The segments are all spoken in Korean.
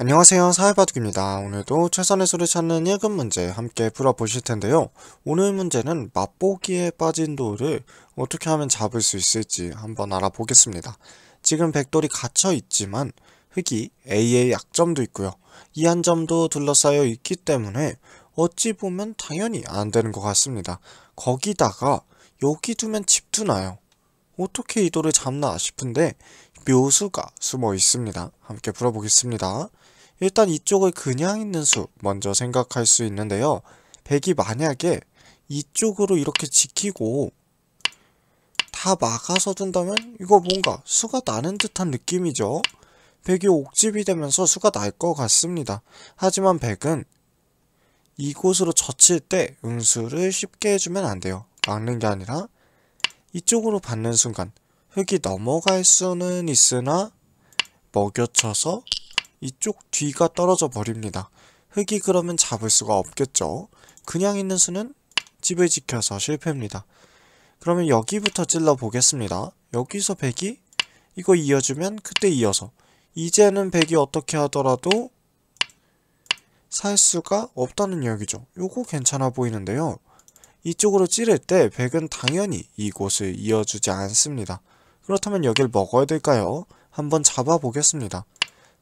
안녕하세요 사회바둑입니다. 오늘도 최선의 수를 찾는 1급 문제 함께 풀어보실 텐데요. 오늘 문제는 맛보기에 빠진 돌을 어떻게 하면 잡을 수 있을지 한번 알아보겠습니다. 지금 백돌이 갇혀있지만 흙이 A의 약점도 있고요. 이 한점도 둘러싸여 있기 때문에 어찌 보면 당연히 안 되는 것 같습니다. 거기다가 여기 두면 집도 나요. 어떻게 이 돌을 잡나 싶은데 묘수가 숨어 있습니다. 함께 풀어보겠습니다. 일단 이쪽을 그냥 있는 수 먼저 생각할 수 있는데요. 백이 만약에 이쪽으로 이렇게 지키고 다 막아서 둔다면 이거 뭔가 수가 나는 듯한 느낌이죠. 백이 옥집이 되면서 수가 날 것 같습니다. 하지만 백은 이곳으로 젖힐 때 응수를 쉽게 해주면 안 돼요. 막는 게 아니라 이쪽으로 받는 순간 흙이 넘어갈 수는 있으나 먹여쳐서 이쪽 뒤가 떨어져 버립니다. 흙이 그러면 잡을 수가 없겠죠. 그냥 있는 수는 집을 지켜서 실패입니다. 그러면 여기부터 찔러 보겠습니다. 여기서 백이 이거 이어주면 그때 이어서 이제는 백이 어떻게 하더라도 살 수가 없다는 이야기죠. 요거 괜찮아 보이는데요. 이쪽으로 찌를 때백은 당연히 이곳을 이어주지 않습니다. 그렇다면 여길 먹어야 될까요? 한번 잡아보겠습니다.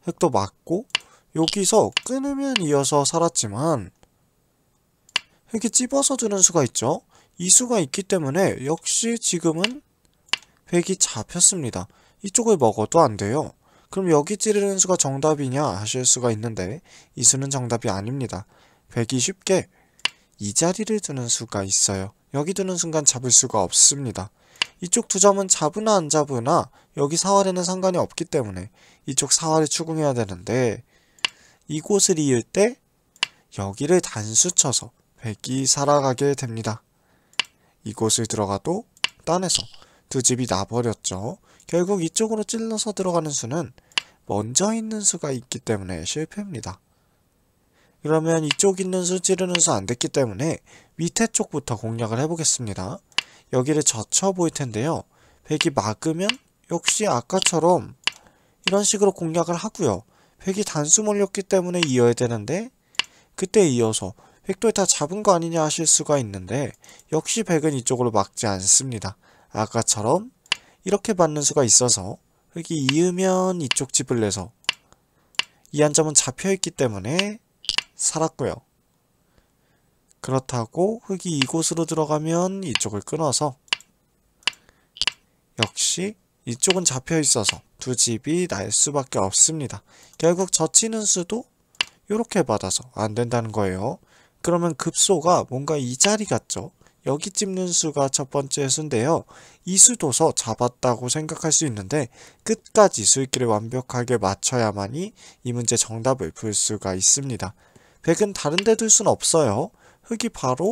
핵도 맞고 여기서 끊으면 이어서 살았지만 핵이 찝어서 드는 수가 있죠. 이 수가 있기 때문에 역시 지금은 획이 잡혔습니다. 이쪽을 먹어도 안 돼요. 그럼 여기 찌르는 수가 정답이냐 하실 수가 있는데 이 수는 정답이 아닙니다. 1이 쉽게 이 자리를 두는 수가 있어요. 여기 드는 순간 잡을 수가 없습니다. 이쪽 두 점은 잡으나 안 잡으나 여기 사활에는 상관이 없기 때문에 이쪽 사활을 추궁해야 되는데 이곳을 이을 때 여기를 단수 쳐서 백이 살아가게 됩니다. 이곳을 들어가도 딴에서 두 집이 나버렸죠. 결국 이쪽으로 찔러서 들어가는 수는 먼저 있는 수가 있기 때문에 실패입니다. 그러면 이쪽 있는 수 찌르는 수 안 됐기 때문에 밑에 쪽부터 공략을 해보겠습니다. 여기를 젖혀 보일 텐데요. 백이 막으면 역시 아까처럼 이런 식으로 공략을 하고요. 백이 단숨 몰렸기 때문에 이어야 되는데 그때 이어서 백돌 다 잡은 거 아니냐 하실 수가 있는데 역시 백은 이쪽으로 막지 않습니다. 아까처럼 이렇게 받는 수가 있어서 여이 이으면 이쪽 집을 내서 이 한 점은 잡혀있기 때문에 살았고요. 그렇다고 흙이 이곳으로 들어가면 이쪽을 끊어서 역시 이쪽은 잡혀 있어서 두 집이 날 수밖에 없습니다. 결국 젖히는 수도 이렇게 받아서 안 된다는 거예요. 그러면 급소가 뭔가 이 자리 같죠? 여기 찝는 수가 첫 번째 수인데요. 이 수도서 잡았다고 생각할 수 있는데 끝까지 수익기를 완벽하게 맞춰야만이 이 문제 정답을 풀 수가 있습니다. 백은 다른 데 둘 순 없어요. 흙이 바로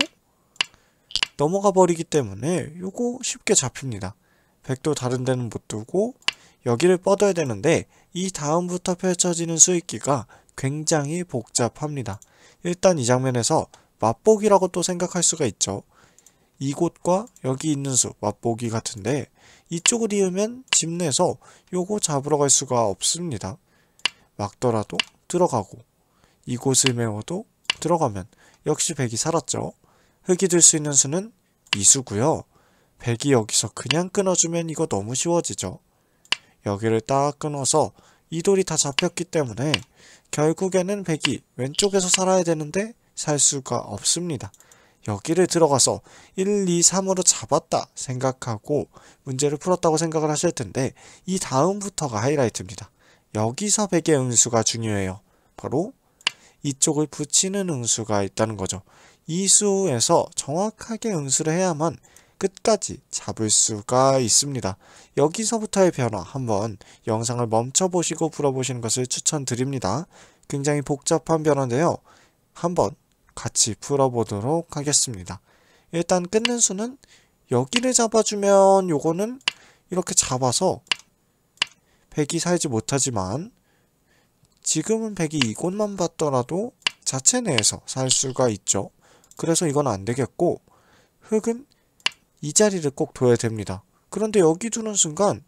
넘어가 버리기 때문에 요거 쉽게 잡힙니다. 백도 다른 데는 못 두고 여기를 뻗어야 되는데 이 다음부터 펼쳐지는 수익기가 굉장히 복잡합니다. 일단 이 장면에서 맛보기라고 또 생각할 수가 있죠. 이곳과 여기 있는 수 맛보기 같은데 이쪽을 이으면 집 내서 요거 잡으러 갈 수가 없습니다. 막더라도 들어가고 이곳을 메워도 들어가면 역시 100이 살았죠. 흙이 될수 있는 수는 2수고요 100이 여기서 그냥 끊어주면 이거 너무 쉬워지죠. 여기를 딱 끊어서 이 돌이 다 잡혔기 때문에 결국에는 100이 왼쪽에서 살아야 되는데 살 수가 없습니다. 여기를 들어가서 1, 2, 3으로 잡았다 생각하고 문제를 풀었다고 생각을 하실 텐데 이 다음부터가 하이라이트입니다. 여기서 100의 음수가 중요해요. 바로 이쪽을 붙이는 응수가 있다는 거죠. 이 수에서 정확하게 응수를 해야만 끝까지 잡을 수가 있습니다. 여기서부터의 변화 한번 영상을 멈춰보시고 풀어보시는 것을 추천드립니다. 굉장히 복잡한 변화인데요. 한번 같이 풀어보도록 하겠습니다. 일단 끊는 수는 여기를 잡아주면 요거는 이렇게 잡아서 백이 살지 못하지만 지금은 백이 이곳만 봤더라도 자체 내에서 살 수가 있죠. 그래서 이건 안 되겠고 흙은 이 자리를 꼭 둬야 됩니다. 그런데 여기 두는 순간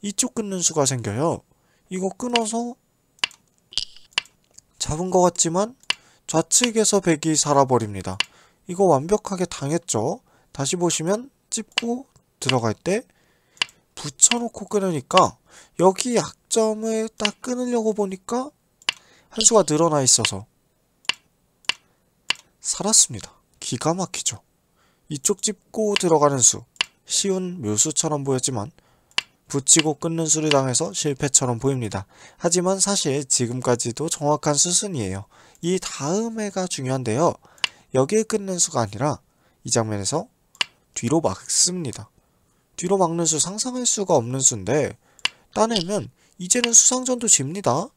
이쪽 끊는 수가 생겨요. 이거 끊어서 잡은 것 같지만 좌측에서 백이 살아버립니다. 이거 완벽하게 당했죠. 다시 보시면 찝고 들어갈 때 붙여놓고 끊으니까 여기 약 고점을 딱 끊으려고 보니까 한 수가 늘어나 있어서 살았습니다. 기가 막히죠. 이쪽 짚고 들어가는 수 쉬운 묘수처럼 보였지만 붙이고 끊는 수를 당해서 실패처럼 보입니다. 하지만 사실 지금까지도 정확한 수순이에요. 이 다음 해가 중요한데요. 여기에 끊는 수가 아니라 이 장면에서 뒤로 막습니다. 뒤로 막는 수 상상할 수가 없는 수인데 따내면 이제는 수상전도 집니다.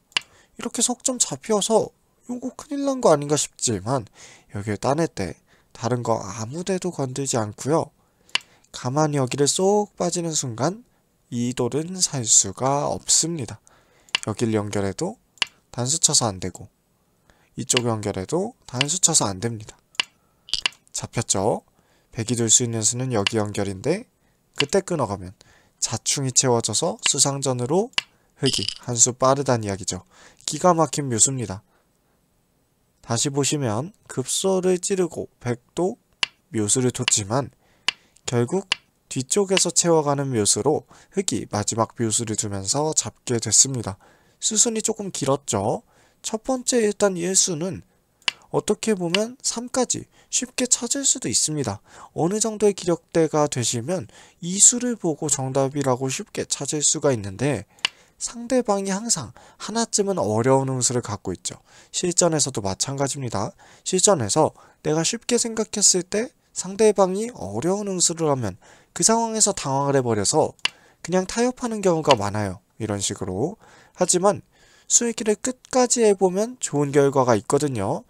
이렇게 석점 잡혀서 요거 큰일 난 거 아닌가 싶지만 여기에 따낼 때 다른 거 아무데도 건들지 않고요. 가만히 여기를 쏙 빠지는 순간 이 돌은 살 수가 없습니다. 여길 연결해도 단수 쳐서 안 되고 이쪽 연결해도 단수 쳐서 안 됩니다. 잡혔죠? 백이 돌수 있는 수는 여기 연결인데 그때 끊어가면 자충이 채워져서 수상전으로 흙이 한 수 빠르단 이야기죠. 기가 막힌 묘수입니다. 다시 보시면 급소를 찌르고 백도 묘수를 뒀지만 결국 뒤쪽에서 채워가는 묘수로 흙이 마지막 묘수를 두면서 잡게 됐습니다. 수순이 조금 길었죠. 첫 번째 일단 1수는 어떻게 보면 3까지 쉽게 찾을 수도 있습니다. 어느 정도의 기력대가 되시면 이수를 보고 정답이라고 쉽게 찾을 수가 있는데 상대방이 항상 하나쯤은 어려운 운수를 갖고 있죠. 실전에서도 마찬가지입니다. 실전에서 내가 쉽게 생각했을 때 상대방이 어려운 응수를 하면 그 상황에서 당황을 해버려서 그냥 타협하는 경우가 많아요. 이런 식으로. 하지만 수익기를 끝까지 해보면 좋은 결과가 있거든요.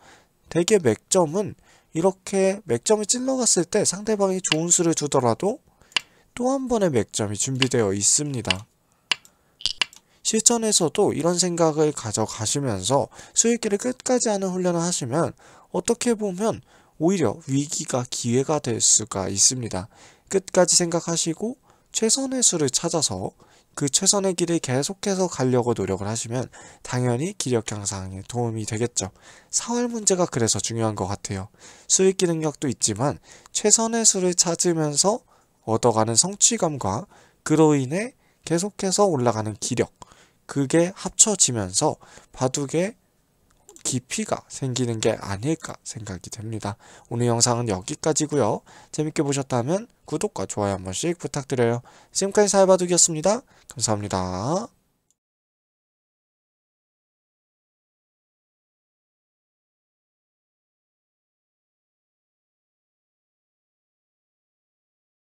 대개 맥점은 이렇게 맥점을 찔러갔을 때 상대방이 좋은 수를 주더라도 또 한 번의 맥점이 준비되어 있습니다. 실전에서도 이런 생각을 가져가시면서 수익기를 끝까지 하는 훈련을 하시면 어떻게 보면 오히려 위기가 기회가 될 수가 있습니다. 끝까지 생각하시고 최선의 수를 찾아서 그 최선의 길을 계속해서 가려고 노력을 하시면 당연히 기력 향상에 도움이 되겠죠. 사활 문제가 그래서 중요한 것 같아요. 수익기 능력도 있지만 최선의 수를 찾으면서 얻어가는 성취감과 그로 인해 계속해서 올라가는 기력 그게 합쳐지면서 바둑의 깊이가 생기는 게 아닐까 생각이 됩니다. 오늘 영상은 여기까지고요. 재밌게 보셨다면 구독과 좋아요 한 번씩 부탁드려요. 지금까지 사회바둑이었습니다. 감사합니다.